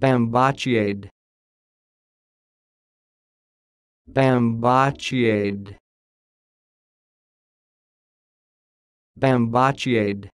Bambachiade Bambachiade Bambachiade